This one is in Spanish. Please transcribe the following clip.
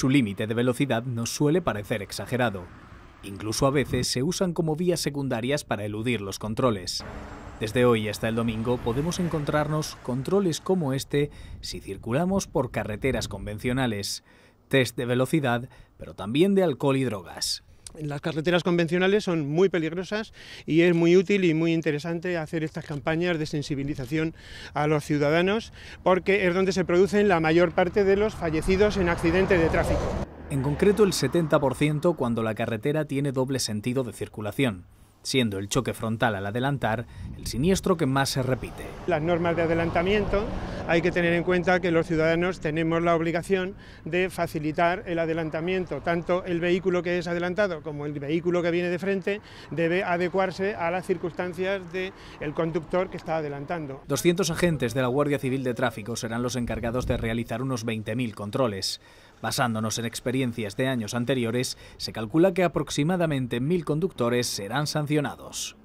Su límite de velocidad nos suele parecer exagerado. Incluso a veces se usan como vías secundarias para eludir los controles. Desde hoy hasta el domingo podemos encontrarnos controles como este si circulamos por carreteras convencionales, test de velocidad, pero también de alcohol y drogas. Las carreteras convencionales son muy peligrosas y es muy útil y muy interesante hacer estas campañas de sensibilización a los ciudadanos porque es donde se producen la mayor parte de los fallecidos en accidentes de tráfico. En concreto el 70% cuando la carretera tiene doble sentido de circulación siendo el choque frontal al adelantar el siniestro que más se repite. Las normas de adelantamiento hay que tener en cuenta que los ciudadanos tenemos la obligación de facilitar el adelantamiento. Tanto el vehículo que es adelantado como el vehículo que viene de frente debe adecuarse a las circunstancias del conductor que está adelantando. 200 agentes de la Guardia Civil de Tráfico serán los encargados de realizar unos 20.000 controles. Basándonos en experiencias de años anteriores, se calcula que aproximadamente 1.000 conductores serán sancionados.